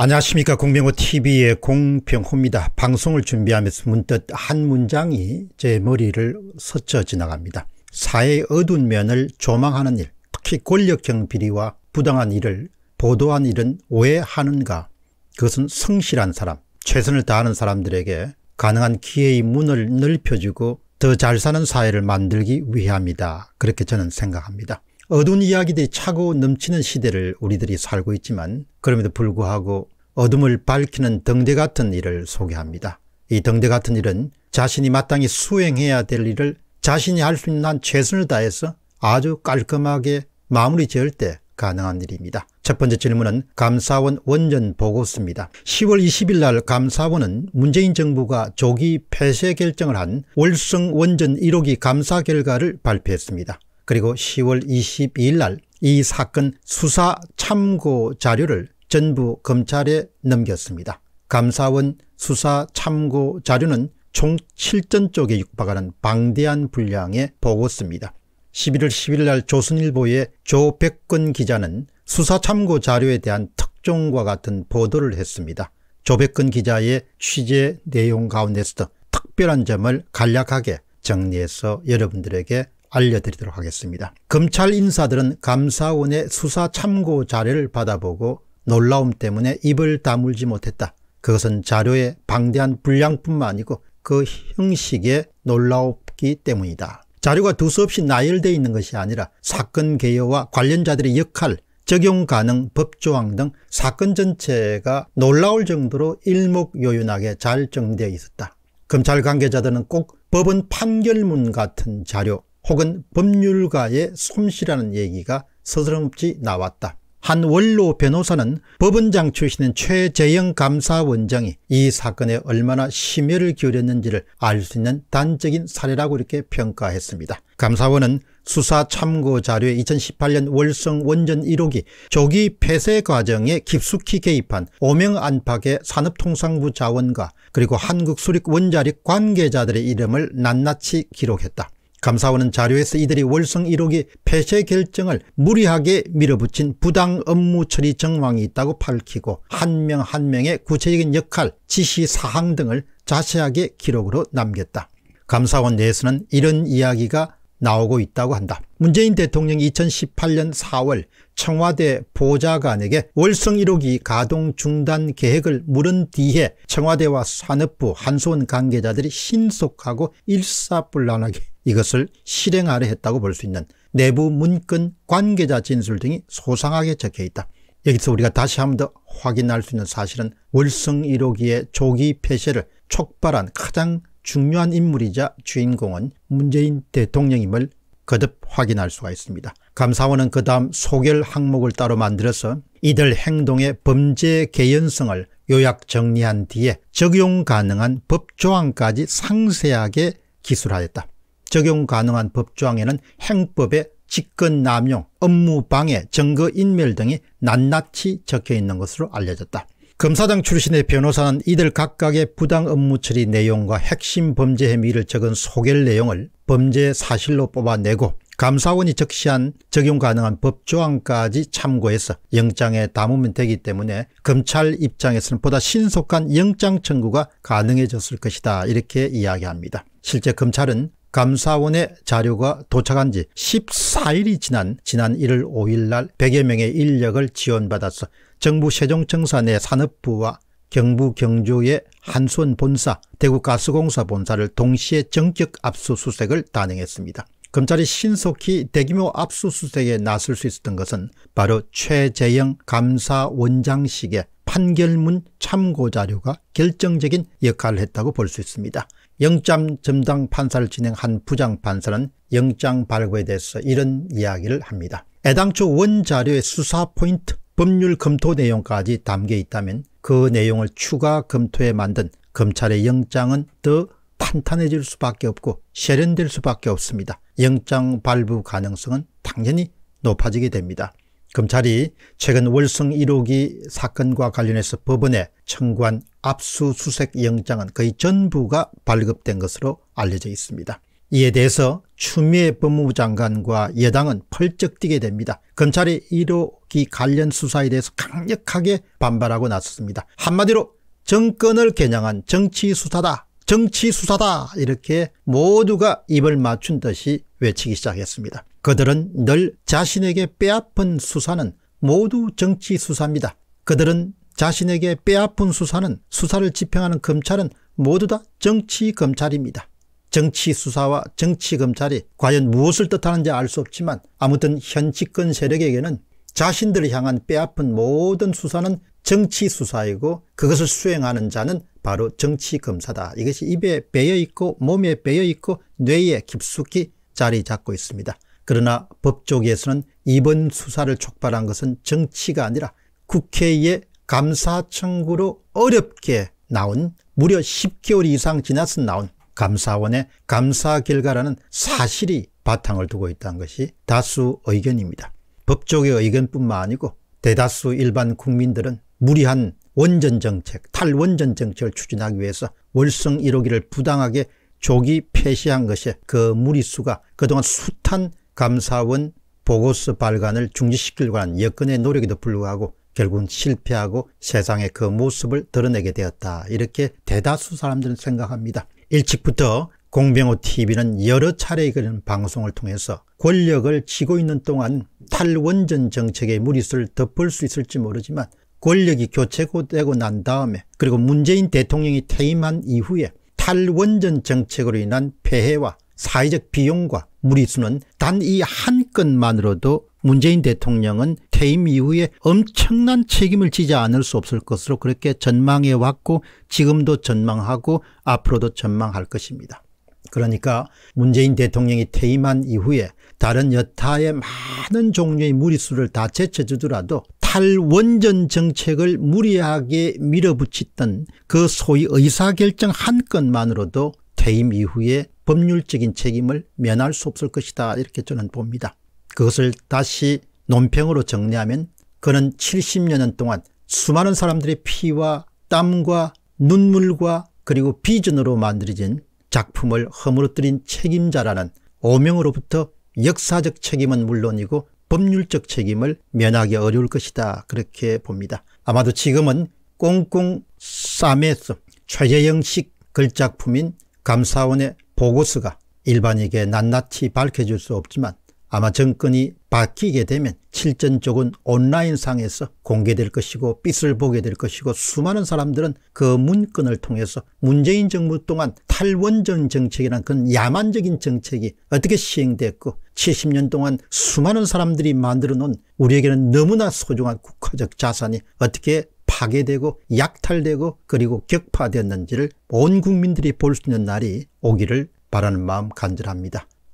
안녕하십니까 공병호TV의 공병호입니다. 방송을 준비하면서 문득 한 문장이 제 머리를 스쳐 지나갑니다. 사회의 어두운 면을 조망하는 일 특히 권력형 비리와 부당한 일을 보도한 일은 왜 하는가 그것은 성실한 사람 최선을 다하는 사람들에게 가능한 기회의 문을 넓혀주고 더 잘 사는 사회를 만들기 위함이다 그렇게 저는 생각합니다. 어두운 이야기들이 차고 넘치는 시대를 우리들이 살고 있지만 그럼에도 불구하고 어둠을 밝히는 등대 같은 일을 소개합니다. 이 등대 같은 일은 자신이 마땅히 수행해야 될 일을 자신이 할 수 있는 한 최선을 다해서 아주 깔끔하게 마무리 지을 때 가능한 일입니다. 첫 번째 질문은 감사원 원전 보고서입니다. 10월 20일 날 감사원은 문재인 정부가 조기 폐쇄 결정을 한 월성 원전 1호기 감사 결과를 발표했습니다. 그리고 10월 22일 날 이 사건 수사 참고 자료를 전부 검찰에 넘겼습니다. 감사원 수사 참고 자료는 총 7전 쪽에 육박하는 방대한 분량의 보고서입니다. 11월 10일 날 조선일보의 조백근 기자는 수사 참고 자료에 대한 특종과 같은 보도를 했습니다. 조백근 기자의 취재 내용 가운데서도 특별한 점을 간략하게 정리해서 여러분들에게 알려드리도록 하겠습니다. 검찰 인사들은 감사원의 수사 참고 자료를 받아보고 놀라움 때문에 입을 다물지 못했다. 그것은 자료의 방대한 분량뿐만 아니고 그 형식의 놀라웠기 때문이다. 자료가 두서없이 나열되어 있는 것이 아니라 사건 개요와 관련자들의 역할, 적용 가능 법조항 등 사건 전체가 놀라울 정도로 일목요연하게 잘 정리되어 있었다. 검찰 관계자들은 꼭 법원 판결문 같은 자료 혹은 법률가의 솜씨라는 얘기가 서슴없이 나왔다. 한 원로 변호사는 법원장 출신인 최재영 감사원장이 이 사건에 얼마나 심혈을 기울였는지를 알 수 있는 단적인 사례라고 이렇게 평가했습니다. 감사원은 수사 참고 자료에 2018년 월성 원전 1호기 조기 폐쇄 과정에 깊숙이 개입한 5명 안팎의 산업통상부 자원과 그리고 한국수립원자력 관계자들의 이름을 낱낱이 기록했다. 감사원은 자료에서 이들이 월성 1호기 폐쇄 결정을 무리하게 밀어붙인 부당 업무 처리 정황이 있다고 밝히고 한 명한 한 명의 구체적인 역할, 지시사항 등을 자세하게 기록으로 남겼다. 감사원 내에서는 이런 이야기가 나오고 있다고 한다. 문재인 대통령이 2018년 4월 청와대 보좌관에게 월성 1호기 가동 중단 계획을 물은 뒤에 청와대와 산업부 한소원 관계자들이 신속하고 일사불란하게 이것을 실행하려 했다고 볼 수 있는 내부 문건 관계자 진술 등이 소상하게 적혀있다. 여기서 우리가 다시 한번더 확인할 수 있는 사실은 월성 1호기의 조기 폐쇄를 촉발한 가장 중요한 인물이자 주인공은 문재인 대통령임을 거듭 확인할 수가 있습니다. 감사원은 그 다음 소결 항목을 따로 만들어서 이들 행동의 범죄 개연성을 요약 정리한 뒤에 적용 가능한 법조항까지 상세하게 기술하였다. 적용 가능한 법조항에는 행법의 직권 남용, 업무 방해, 증거 인멸 등이 낱낱이 적혀 있는 것으로 알려졌다. 검사장 출신의 변호사는 이들 각각의 부당 업무 처리 내용과 핵심 범죄 혐의를 적은 소결 내용을 범죄 사실로 뽑아내고 감사원이 적시한 적용 가능한 법조항까지 참고해서 영장에 담으면 되기 때문에 검찰 입장에서는 보다 신속한 영장 청구가 가능해졌을 것이다 이렇게 이야기합니다. 실제 검찰은 감사원의 자료가 도착한 지 14일이 지난 지난 1월 5일 날 100여 명의 인력을 지원받아서 정부 세종청사 내 산업부와 경부 경주의 한수원 본사, 대구가스공사 본사를 동시에 정격 압수수색을 단행했습니다. 검찰이 신속히 대규모 압수수색에 나설 수 있었던 것은 바로 최재영 감사원장식의 판결문 참고자료가 결정적인 역할을 했다고 볼 수 있습니다. 영장 점당 판사를 진행한 부장판사는 영장 발부에 대해서 이런 이야기를 합니다. 애당초 원자료의 수사 포인트 법률 검토 내용까지 담겨 있다면 그 내용을 추가 검토해 만든 검찰의 영장은 더 탄탄해질 수밖에 없고 세련될 수밖에 없습니다. 영장 발부 가능성은 당연히 높아지게 됩니다. 검찰이 최근 월성 1호기 사건과 관련해서 법원에 청구한 압수수색 영장은 거의 전부가 발급된 것으로 알려져 있습니다. 이에 대해서 추미애 법무부 장관과 여당은 펄쩍 뛰게 됩니다. 검찰의 1호기 관련 수사에 대해서 강력하게 반발하고 나섰습니다. 한마디로 정권을 겨냥한 정치수사다 정치수사다 이렇게 모두가 입을 맞춘 듯이 외치기 시작했습니다. 그들은 늘 자신에게 빼앗은 수사는 모두 정치수사입니다. 그들은 자신에게 빼앗은 수사는 수사를 집행하는 검찰은 모두 다 정치검찰입니다. 정치 수사와 정치 검찰이 과연 무엇을 뜻하는지 알 수 없지만 아무튼 현직권 세력에게는 자신들을 향한 빼앗은 모든 수사는 정치 수사이고 그것을 수행하는 자는 바로 정치 검사다. 이것이 입에 배어 있고 몸에 배어 있고 뇌에 깊숙이 자리 잡고 있습니다. 그러나 법조계에서는 이번 수사를 촉발한 것은 정치가 아니라 국회의 감사 청구로 어렵게 나온 무려 10개월 이상 지나서 나온 감사원의 감사 결과라는 사실이 바탕을 두고 있다는 것이 다수 의견입니다. 법조계 의견뿐만 아니고 대다수 일반 국민들은 무리한 원전 정책, 탈원전 정책을 추진하기 위해서 월성 1호기를 부당하게 조기 폐쇄한 것에 그 무리수가 그동안 숱한 감사원 보고서 발간을 중지시킬거고한 여건의 노력에도 불구하고 결국은 실패하고 세상의 그 모습을 드러내게 되었다. 이렇게 대다수 사람들은 생각합니다. 일찍부터 공병호TV는 여러 차례 그런 방송을 통해서 권력을 쥐고 있는 동안 탈원전 정책의 무리수를 덮을 수 있을지 모르지만 권력이 교체되고 난 다음에 그리고 문재인 대통령이 퇴임한 이후에 탈원전 정책으로 인한 폐해와 사회적 비용과 무리수는 단 이한 건만으로도 문재인 대통령은 퇴임 이후에 엄청난 책임을 지지 않을 수 없을 것으로 그렇게 전망해 왔고 지금도 전망하고 앞으로도 전망할 것입니다. 그러니까 문재인 대통령이 퇴임한 이후에 다른 여타의 많은 종류의 무리수를 다 제쳐주더라도 탈원전 정책을 무리하게 밀어붙였던 그 소위 의사결정 한 건만으로도 퇴임 이후에 법률적인 책임을 면할 수 없을 것이다 이렇게 저는 봅니다. 그것을 다시 논평으로 정리하면 그는 70여 년 동안 수많은 사람들의 피와 땀과 눈물과 그리고 비전으로 만들어진 작품을 허물어뜨린 책임자라는 오명으로부터 역사적 책임은 물론이고 법률적 책임을 면하기 어려울 것이다 그렇게 봅니다. 아마도 지금은 꽁꽁 싸매서 최재영식 글작품인 감사원의 보고서가 일반에게 낱낱이 밝혀질 수 없지만 아마 정권이 바뀌게 되면 칠전 쪽은 온라인상에서 공개될 것이고 빛을 보게 될 것이고 수많은 사람들은 그 문건을 통해서 문재인 정부 동안 탈원전 정책이란 그 야만적인 정책이 어떻게 시행됐고 70년 동안 수많은 사람들이 만들어 놓은 우리에게는 너무나 소중한 국가적 자산이 어떻게 파괴되고 약탈되고 그리고 격파되었는지를 온 국민들이 볼 수 있는 날이 오기를 바라는 마음 간절합니다.